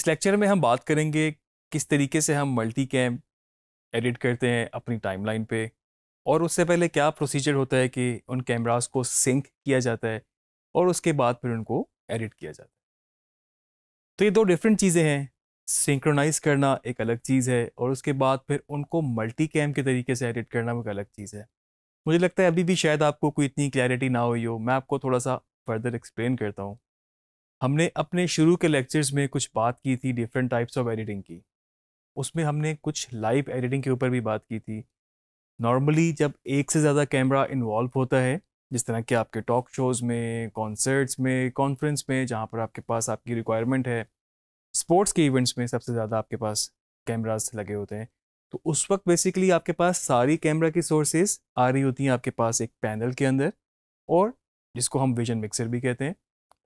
इस लेक्चर में हम बात करेंगे किस तरीके से हम मल्टी कैम एडिट करते हैं अपनी टाइमलाइन पे और उससे पहले क्या प्रोसीजर होता है कि उन कैमरास को सिंक किया जाता है और उसके बाद फिर उनको एडिट किया जाता है तो ये दो डिफरेंट चीज़ें हैं सिंक्रोनाइज करना एक अलग चीज़ है और उसके बाद फिर उनको मल्टी कैम के तरीके से एडिट करना एक अलग चीज़ है मुझे लगता है अभी भी शायद आपको कोई इतनी क्लैरिटी ना हुई हो मैं आपको थोड़ा सा फर्दर एक्सप्लेन करता हूँ हमने अपने शुरू के लेक्चर्स में कुछ बात की थी डिफरेंट टाइप्स ऑफ एडिटिंग की उसमें हमने कुछ लाइव एडिटिंग के ऊपर भी बात की थी नॉर्मली जब एक से ज़्यादा कैमरा इन्वॉल्व होता है जिस तरह के आपके टॉक शोज़ में कॉन्सर्ट्स में कॉन्फ्रेंस में जहाँ पर आपके पास आपकी रिक्वायरमेंट है स्पोर्ट्स के इवेंट्स में सबसे ज़्यादा आपके पास कैमराज लगे होते हैं तो उस वक्त बेसिकली आपके पास सारी कैमरा की सोर्सेज आ रही होती हैं आपके पास एक पैनल के अंदर और जिसको हम विजन मिक्सर भी कहते हैं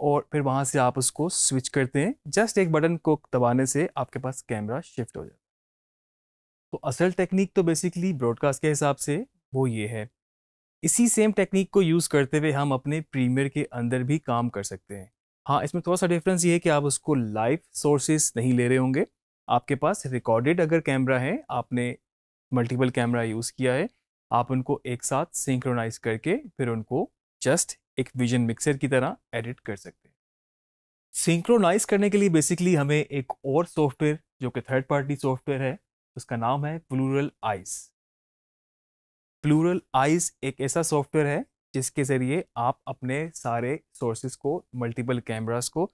और फिर वहाँ से आप उसको स्विच करते हैं जस्ट एक बटन को दबाने से आपके पास कैमरा शिफ्ट हो जाता है तो असल टेक्निक तो बेसिकली ब्रॉडकास्ट के हिसाब से वो ये है इसी सेम टेक्निक को यूज़ करते हुए हम अपने प्रीमियर के अंदर भी काम कर सकते हैं हाँ इसमें थोड़ा सा डिफरेंस ये है कि आप उसको लाइव सोर्सेस नहीं ले रहे होंगे आपके पास रिकॉर्डेड अगर कैमरा है आपने मल्टीपल कैमरा यूज़ किया है आप उनको एक साथ सिंक्रोनाइज करके फिर उनको जस्ट एक विजन मिक्सर की तरह एडिट कर सकते हैं सिंक्रोनाइज करने के लिए बेसिकली हमें एक और सॉफ्टवेयर जो कि थर्ड पार्टी सॉफ्टवेयर है उसका नाम है प्लूरल आइस प्लूरल आइस एक ऐसा सॉफ्टवेयर है जिसके ज़रिए आप अपने सारे सोर्सेज को मल्टीपल कैमरास को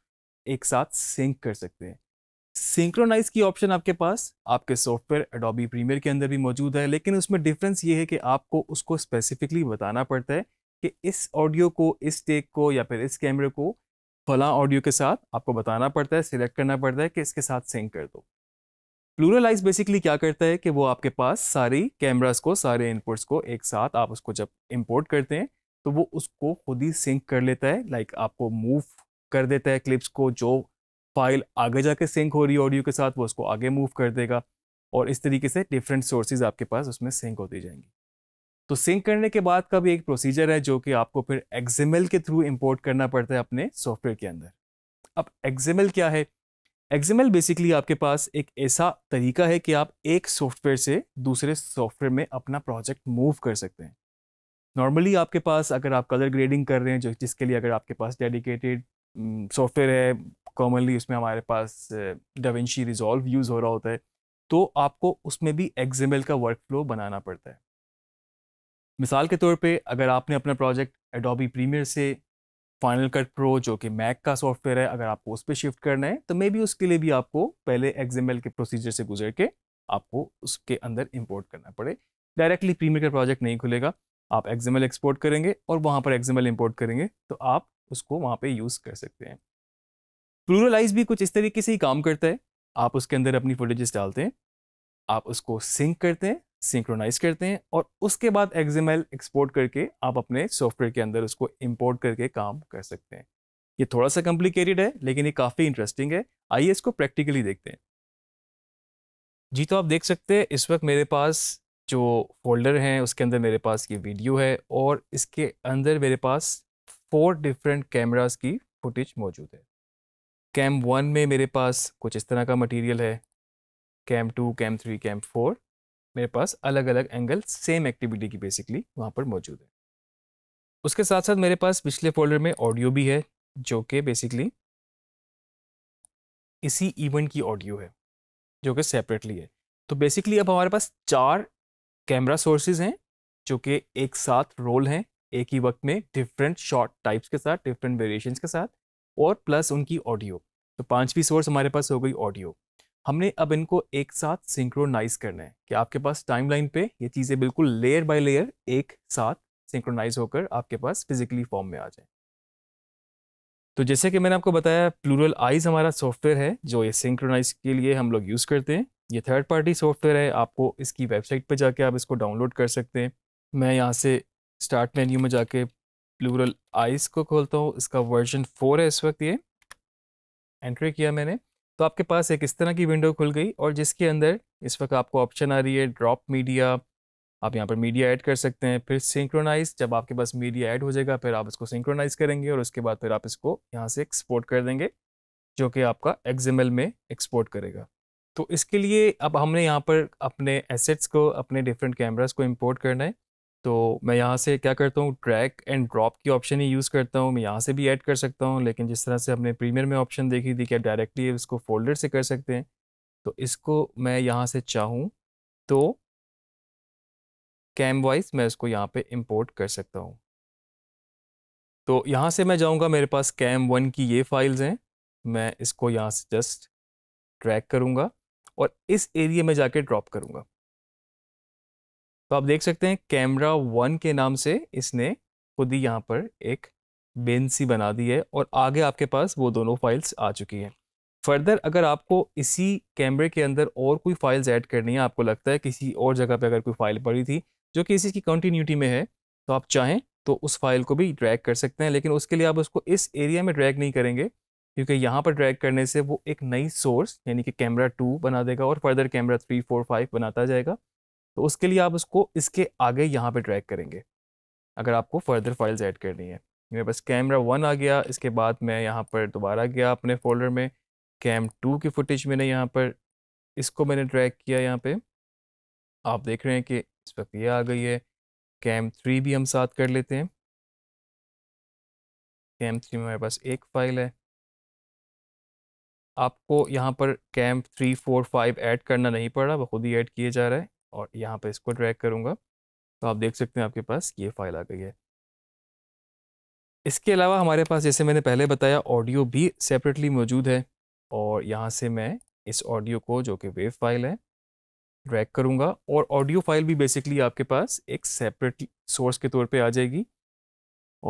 एक साथ सिंक कर सकते हैं सिंक्रोनाइज की ऑप्शन आपके पास आपके सॉफ्टवेयर एडोबी प्रीमियर के अंदर भी मौजूद है लेकिन उसमें डिफरेंस ये है कि आपको उसको स्पेसिफिकली बताना पड़ता है कि इस ऑडियो को इस टेक को या फिर इस कैमरे को फला ऑडियो के साथ आपको बताना पड़ता है सिलेक्ट करना पड़ता है कि इसके साथ सिंक कर दो प्लूरलाइज बेसिकली क्या करता है कि वो आपके पास सारी कैमरास को सारे इनपुट्स को एक साथ आप उसको जब इम्पोर्ट करते हैं तो वो उसको खुद ही सिंक कर लेता है लाइक आपको मूव कर देता है क्लिप्स को जो फाइल आगे जाके सिंक हो रही है ऑडियो के साथ वो उसको आगे मूव कर देगा और इस तरीके से डिफरेंट सोर्सेज आपके पास उसमें सिंक होती जाएंगी तो सिंक करने के बाद का भी एक प्रोसीजर है जो कि आपको फिर एक्जेमल के थ्रू इम्पोर्ट करना पड़ता है अपने सॉफ्टवेयर के अंदर अब एक्जेमल क्या है एक्जेमल बेसिकली आपके पास एक ऐसा तरीका है कि आप एक सॉफ्टवेयर से दूसरे सॉफ्टवेयर में अपना प्रोजेक्ट मूव कर सकते हैं नॉर्मली आपके पास अगर आप कलर ग्रेडिंग कर रहे हैं जो जिसके लिए अगर आपके पास डेडिकेटेड सॉफ्टवेयर है कॉमनली उसमें हमारे पास डवेंशी रिजॉल्व यूज़ हो रहा होता है तो आपको उसमें भी एक्जेमल का वर्क फ्लो बनाना पड़ता है मिसाल के तौर पे अगर आपने अपना प्रोजेक्ट एडोबी प्रीमियर से फाइनल कट प्रो जो कि मैक का सॉफ्टवेयर है अगर आपको उस पर शिफ्ट करना है तो मे बी उसके लिए भी आपको पहले एग्जामेल के प्रोसीजर से गुजर के आपको उसके अंदर इम्पोर्ट करना पड़े डायरेक्टली प्रीमियर का प्रोजेक्ट नहीं खुलेगा आप एग्जामेल एक्सपोर्ट करेंगे और वहाँ पर एग्जामेल इम्पोर्ट करेंगे तो आप उसको वहाँ पर यूज़ कर सकते हैं प्लूरलाइज भी कुछ इस तरीके से ही काम करता है आप उसके अंदर अपनी फुटेज डालते हैं आप उसको सिंक करते हैं सिंक्रोनाइज करते हैं और उसके बाद एक्सएमएल एक्सपोर्ट करके आप अपने सॉफ्टवेयर के अंदर उसको इम्पोर्ट करके काम कर सकते हैं ये थोड़ा सा कॉम्प्लिकेटेड है लेकिन ये काफ़ी इंटरेस्टिंग है आइए इसको प्रैक्टिकली देखते हैं जी तो आप देख सकते हैं इस वक्त मेरे पास जो फोल्डर हैं उसके अंदर मेरे पास ये वीडियो है और इसके अंदर मेरे पास फोर डिफरेंट कैमराज़ की फुटेज मौजूद है कैम वन में मेरे पास कुछ इस तरह का मटीरियल है cam two cam three cam four मेरे पास अलग अलग एंगल सेम एक्टिविटी की बेसिकली वहाँ पर मौजूद है उसके साथ साथ मेरे पास पिछले फोल्डर में ऑडियो भी है जो कि बेसिकली इसी इवेंट की ऑडियो है जो कि सेपरेटली है तो बेसिकली अब हमारे पास चार कैमरा सोर्सेज हैं जो कि एक साथ रोल हैं एक ही वक्त में डिफरेंट शॉट टाइप्स के साथ डिफरेंट वेरिएशंस के साथ और प्लस उनकी ऑडियो तो पांचवी सोर्स हमारे पास हो गई ऑडियो हमने अब इनको एक साथ सिंक्रोनाइज करना है कि आपके पास टाइमलाइन पे ये चीज़ें बिल्कुल लेयर बाय लेयर एक साथ सिंक्रोनाइज होकर आपके पास फिजिकली फॉर्म में आ जाए तो जैसे कि मैंने आपको बताया प्लूरल आइज हमारा सॉफ्टवेयर है जो ये सिंक्रोनाइज के लिए हम लोग यूज़ करते हैं ये थर्ड पार्टी सॉफ्टवेयर है आपको इसकी वेबसाइट पर जाके आप इसको डाउनलोड कर सकते हैं मैं यहाँ से स्टार्ट मेन्यू में जाके प्लूरल आइज को खोलता हूँ इसका वर्जन फोर है इस वक्त ये एंट्री किया मैंने तो आपके पास एक इस तरह की विंडो खुल गई और जिसके अंदर इस वक्त आपको ऑप्शन आ रही है ड्रॉप मीडिया आप यहाँ पर मीडिया ऐड कर सकते हैं फिर सिंक्रोनाइज जब आपके पास मीडिया ऐड हो जाएगा फिर आप इसको सिंक्रोनाइज करेंगे और उसके बाद फिर आप इसको यहाँ से एक्सपोर्ट कर देंगे जो कि आपका एक्सएमएल में एक्सपोर्ट करेगा तो इसके लिए अब हमने यहाँ पर अपने एसेट्स को अपने डिफरेंट कैमराज़ को इम्पोर्ट करना है तो मैं यहाँ से क्या करता हूँ ट्रैक एंड ड्रॉप की ऑप्शन ही यूज़ करता हूँ मैं यहाँ से भी ऐड कर सकता हूँ लेकिन जिस तरह से हमने प्रीमियर में ऑप्शन देखी थी कि आप डायरेक्टली इसको फोल्डर से कर सकते हैं तो इसको मैं यहाँ से चाहूँ तो कैम वाइज मैं इसको यहाँ पे इंपोर्ट कर सकता हूँ तो यहाँ से मैं जाऊँगा मेरे पास कैम वन की ये फाइल्स हैं मैं इसको यहाँ से जस्ट ट्रैक करूँगा और इस एरिए में जाके ड्रॉप करूँगा तो आप देख सकते हैं कैमरा वन के नाम से इसने खुद ही यहाँ पर एक बेंसी बना दी है और आगे आपके पास वो दोनों फाइल्स आ चुकी हैं फर्दर अगर आपको इसी कैमरे के अंदर और कोई फाइल्स ऐड करनी है आपको लगता है किसी और जगह पे अगर कोई फाइल पड़ी थी जो कि इसी की कंटिन्यूटी में है तो आप चाहें तो उस फाइल को भी ड्रैग कर सकते हैं लेकिन उसके लिए आप उसको इस एरिया में ड्रैग नहीं करेंगे क्योंकि यहाँ पर ड्रैग करने से वो एक नई सोर्स यानी कि कैमरा टू बना देगा और further camera three four five बनाता जाएगा तो उसके लिए आप उसको इसके आगे यहाँ पे ट्रैक करेंगे अगर आपको फर्दर फाइल्स ऐड करनी है मेरे पास कैमरा वन आ गया इसके बाद मैं यहाँ पर दोबारा गया अपने फोल्डर में कैम टू की फुटेज मैंने यहाँ पर इसको मैंने ट्रैक किया यहाँ पे आप देख रहे हैं कि इस वक्त ये आ गई है कैम थ्री भी हम साथ कर लेते हैं कैम थ्री में मेरे पास एक फ़ाइल है आपको यहाँ पर cam three four five add करना नहीं पड़ रहा वो खुद ही ऐड किए जा रहा है और यहाँ पे इसको ड्रैग करूँगा तो आप देख सकते हैं आपके पास ये फाइल आ गई है इसके अलावा हमारे पास जैसे मैंने पहले बताया ऑडियो भी सेपरेटली मौजूद है और यहाँ से मैं इस ऑडियो को जो कि वेव फाइल है ड्रैग करूँगा और ऑडियो फाइल भी बेसिकली आपके पास एक सेपरेट सोर्स के तौर पे आ जाएगी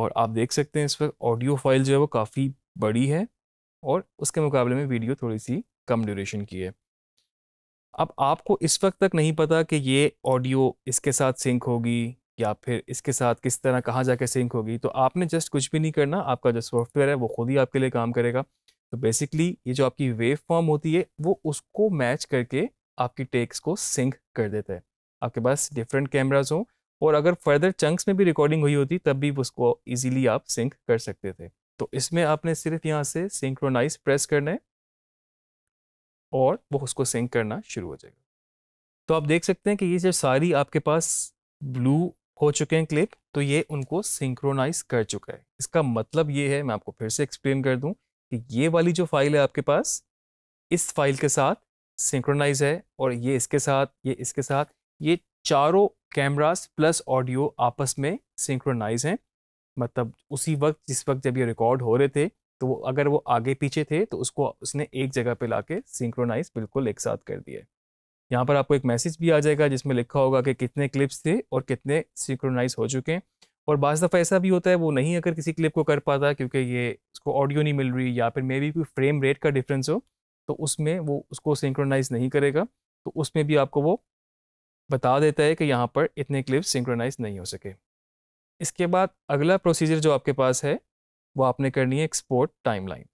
और आप देख सकते हैं इस वक्त ऑडियो फाइल जो है वो काफ़ी बड़ी है और उसके मुकाबले में वीडियो थोड़ी सी कम ड्यूरेशन की है अब आपको इस वक्त तक नहीं पता कि ये ऑडियो इसके साथ सिंक होगी या फिर इसके साथ किस तरह कहाँ जाके सिंक होगी तो आपने जस्ट कुछ भी नहीं करना आपका जो सॉफ्टवेयर है वो खुद ही आपके लिए काम करेगा तो बेसिकली ये जो आपकी वेव फॉर्म होती है वो उसको मैच करके आपकी टेक्स को सिंक कर देता है आपके पास डिफरेंट कैमराज हों और अगर फर्दर चंक्स में भी रिकॉर्डिंग हुई होती तब भी उसको ईजिली आप सिंक कर सकते थे तो इसमें आपने सिर्फ यहाँ से सिंक्रोनाइज प्रेस करना है और वो उसको सिंक करना शुरू हो जाएगा तो आप देख सकते हैं कि ये जब सारी आपके पास ब्लू हो चुके हैं क्लिप तो ये उनको सिंक्रोनाइज कर चुका है इसका मतलब ये है मैं आपको फिर से एक्सप्लेन कर दूं कि ये वाली जो फाइल है आपके पास इस फाइल के साथ सिंक्रोनाइज है और ये इसके साथ ये इसके साथ ये चारों कैमरास प्लस ऑडियो आपस में सिंक्रोनाइज हैं मतलब उसी वक्त जिस वक्त जब ये रिकॉर्ड हो रहे थे तो वो अगर वो आगे पीछे थे तो उसको उसने एक जगह पे लाके सिंक्रोनाइज बिल्कुल एक साथ कर दिया यहाँ पर आपको एक मैसेज भी आ जाएगा जिसमें लिखा होगा कि कितने क्लिप्स थे और कितने सिंक्रोनाइज हो चुके हैं और बाज दफ़ा ऐसा भी होता है वो नहीं अगर किसी क्लिप को कर पाता क्योंकि ये उसको ऑडियो नहीं मिल रही या फिर मे बी कोई फ्रेम रेट का डिफरेंस हो तो उसमें वो उसको सिंक्रोनाइज नहीं करेगा तो उसमें भी आपको वो बता देता है कि यहाँ पर इतने क्लिप्स सिंक्रोनाइज नहीं हो सके इसके बाद अगला प्रोसीजर जो आपके पास है वो आपने करनी है एक्सपोर्ट टाइमलाइन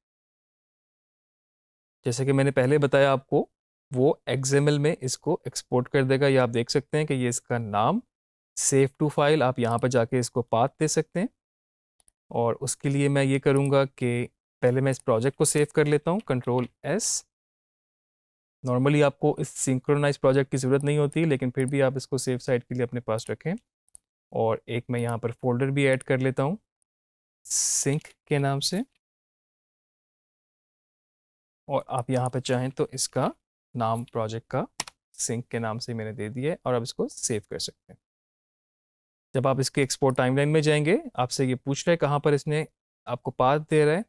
जैसे कि मैंने पहले बताया आपको वो एक्सएमएल में इसको एक्सपोर्ट कर देगा या आप देख सकते हैं कि ये इसका नाम सेव टू फाइल आप यहाँ पर जाके इसको पाथ दे सकते हैं और उसके लिए मैं ये करूँगा कि पहले मैं इस प्रोजेक्ट को सेव कर लेता हूँ कंट्रोल एस नॉर्मली आपको इस सिंक्रोनाइज प्रोजेक्ट की ज़रूरत नहीं होती लेकिन फिर भी आप इसको सेफ साइड के लिए अपने पास रखें और एक मैं यहाँ पर फोल्डर भी ऐड कर लेता हूँ सिंक के नाम से और आप यहाँ पे चाहें तो इसका नाम प्रोजेक्ट का सिंक के नाम से मैंने दे दिया है और आप इसको सेव कर सकते हैं जब आप इसके एक्सपोर्ट टाइमलाइन में जाएंगे आपसे ये पूछ रहे हैं कहाँ पर इसने आपको पाथ दे रहा है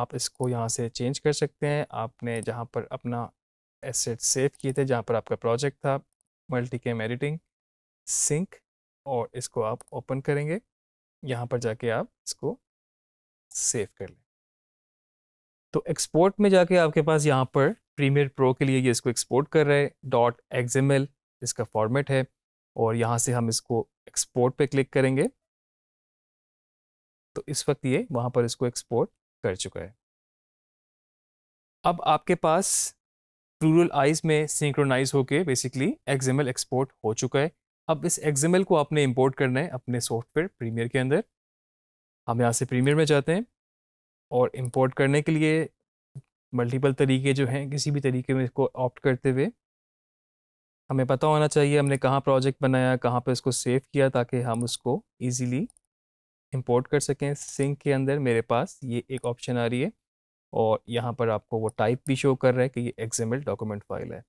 आप इसको यहाँ से चेंज कर सकते हैं आपने जहाँ पर अपना एसेट सेव किए थे जहाँ पर आपका प्रोजेक्ट था मल्टी कैम एडिटिंग सिंक और इसको आप ओपन करेंगे यहाँ पर जाके आप इसको सेव कर लें तो एक्सपोर्ट में जाके आपके पास यहाँ पर प्रीमियर प्रो के लिए ये इसको एक्सपोर्ट कर रहे हैं डॉट एक्सएमएल इसका फॉर्मेट है और यहाँ से हम इसको एक्सपोर्ट पे क्लिक करेंगे तो इस वक्त ये वहाँ पर इसको एक्सपोर्ट कर चुका है अब आपके पास रूरल आइज में सिंक्रोनाइज होके बेसिकली एक्सएमएल एक्सपोर्ट हो चुका है अब इस एक्सएमएल को आपने इम्पोर्ट करना है अपने सॉफ्टवेयर प्रीमियर के अंदर हम यहाँ से प्रीमियर में जाते हैं और इम्पोर्ट करने के लिए मल्टीपल तरीके जो हैं किसी भी तरीके में इसको ऑप्ट करते हुए हमें पता होना चाहिए हमने कहाँ प्रोजेक्ट बनाया कहाँ पे इसको सेव किया ताकि हम उसको इजीली इंपोर्ट कर सकें सिंक के अंदर मेरे पास ये एक ऑप्शन आ रही है और यहाँ पर आपको वो टाइप भी शो कर रहा है कि ये एक्सएमएल डॉक्यूमेंट फाइल है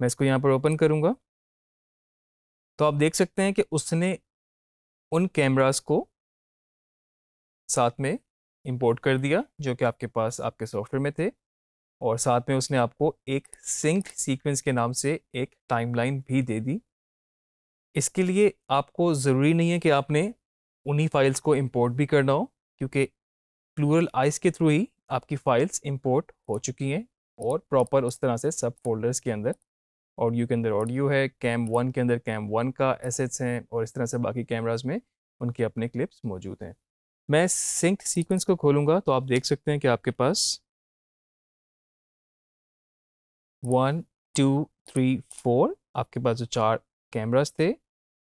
मैं इसको यहाँ पर ओपन करूँगा तो आप देख सकते हैं कि उसने उन कैमरास को साथ में इंपोर्ट कर दिया जो कि आपके पास आपके सॉफ्टवेयर में थे और साथ में उसने आपको एक सिंक सीक्वेंस के नाम से एक टाइमलाइन भी दे दी इसके लिए आपको ज़रूरी नहीं है कि आपने उन्हीं फाइल्स को इंपोर्ट भी करना हो क्योंकि प्लूरल आइस के थ्रू ही आपकी फ़ाइल्स इंपोर्ट हो चुकी हैं और प्रॉपर उस तरह से सब फोल्डर्स के अंदर ऑडियो के अंदर ऑडियो है कैम वन के अंदर कैम वन का एसेट्स हैं और इस तरह से बाकी कैमराज में उनके अपने क्लिप्स मौजूद हैं मैं सिंक सीक्वेंस को खोलूँगा तो आप देख सकते हैं कि आपके पास वन टू थ्री फोर आपके पास जो चार कैमराज थे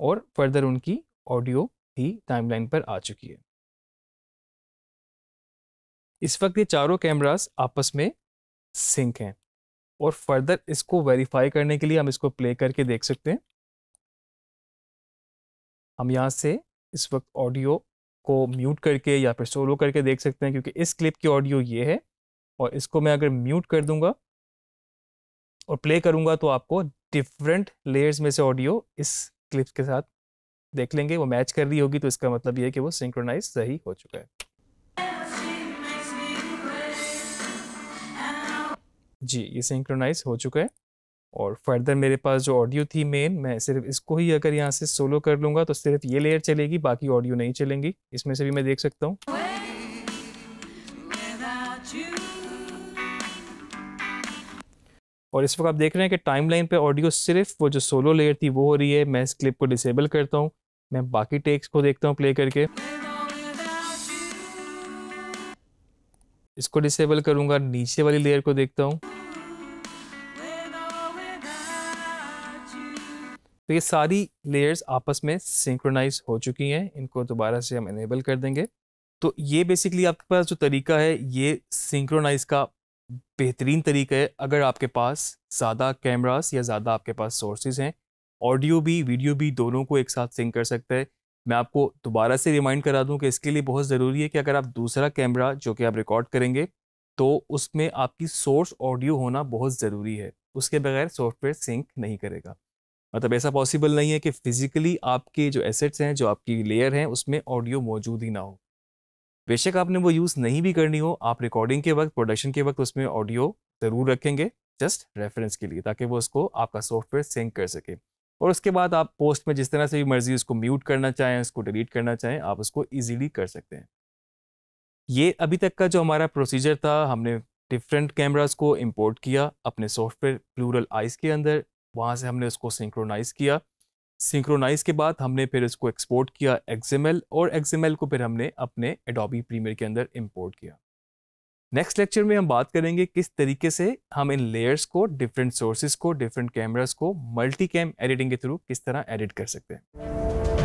और फर्दर उनकी ऑडियो भी टाइमलाइन पर आ चुकी है इस वक्त ये चारों कैमरास आपस में सिंक हैं और फर्दर इसको वेरीफाई करने के लिए हम इसको प्ले करके देख सकते हैं हम यहाँ से इस वक्त ऑडियो को म्यूट करके या फिर सोलो करके देख सकते हैं क्योंकि इस क्लिप की ऑडियो ये है और इसको मैं अगर म्यूट कर दूंगा और प्ले करूंगा तो आपको डिफरेंट लेयर्स में से ऑडियो इस क्लिप के साथ देख लेंगे वो मैच कर रही होगी तो इसका मतलब ये है कि वो सिंक्रोनाइज सही हो चुका है जी ये सिंक्रोनाइज हो चुका है और फर्दर मेरे पास जो ऑडियो थी मेन मैं सिर्फ इसको ही अगर यहाँ से सोलो कर लूँगा तो सिर्फ ये लेयर चलेगी बाकी ऑडियो नहीं चलेंगी इसमें से भी मैं देख सकता हूँ और इस वक्त आप देख रहे हैं कि टाइम लाइन पर ऑडियो सिर्फ वो जो सोलो लेयर थी वो हो रही है मैं इस क्लिप को डिसेबल करता हूँ मैं बाकी टेक्स को देखता हूँ प्ले करके इसको डिसेबल करूँगा नीचे वाली लेयर को देखता हूँ तो ये सारी लेयर्स आपस में सिंक्रोनाइज हो चुकी हैं इनको दोबारा से हम इनेबल कर देंगे तो ये बेसिकली आपके पास जो तरीका है ये सिंक्रोनाइज का बेहतरीन तरीका है अगर आपके पास ज़्यादा कैमरास या ज़्यादा आपके पास सोर्सेज हैं ऑडियो भी वीडियो भी दोनों को एक साथ सिंक कर सकता है मैं आपको दोबारा से रिमाइंड करा दूं कि इसके लिए बहुत ज़रूरी है कि अगर आप दूसरा कैमरा जो कि आप रिकॉर्ड करेंगे तो उसमें आपकी सोर्स ऑडियो होना बहुत ज़रूरी है उसके बगैर सॉफ्टवेयर सिंक नहीं करेगा मतलब ऐसा पॉसिबल नहीं है कि फिज़िकली आपके जो एसेट्स हैं जो आपकी लेयर हैं उसमें ऑडियो मौजूद ही ना हो बेशक आपने वो यूज़ नहीं भी करनी हो आप रिकॉर्डिंग के वक्त प्रोडक्शन के वक्त उसमें ऑडियो ज़रूर रखेंगे जस्ट रेफरेंस के लिए ताकि वो उसको आपका सॉफ्टवेयर सिंक कर सके और उसके बाद आप पोस्ट में जिस तरह से भी मर्जी उसको म्यूट करना चाहें उसको डिलीट करना चाहें आप उसको ईजीली कर सकते हैं ये अभी तक का जो हमारा प्रोसीजर था हमने डिफरेंट कैमराज़ को इम्पोर्ट किया अपने सॉफ्टवेयर प्लूरल आइस के अंदर वहाँ से हमने उसको सिंक्रोनाइज़ किया सिंक्रोनाइज के बाद हमने फिर उसको एक्सपोर्ट किया एक्सएमएल और एक्सएमएल को फिर हमने अपने एडोबी प्रीमियर के अंदर इम्पोर्ट किया नेक्स्ट लेक्चर में हम बात करेंगे किस तरीके से हम इन लेयर्स को डिफरेंट सोर्सेज को डिफरेंट कैमरास को मल्टी कैम एडिटिंग के थ्रू किस तरह एडिट कर सकते हैं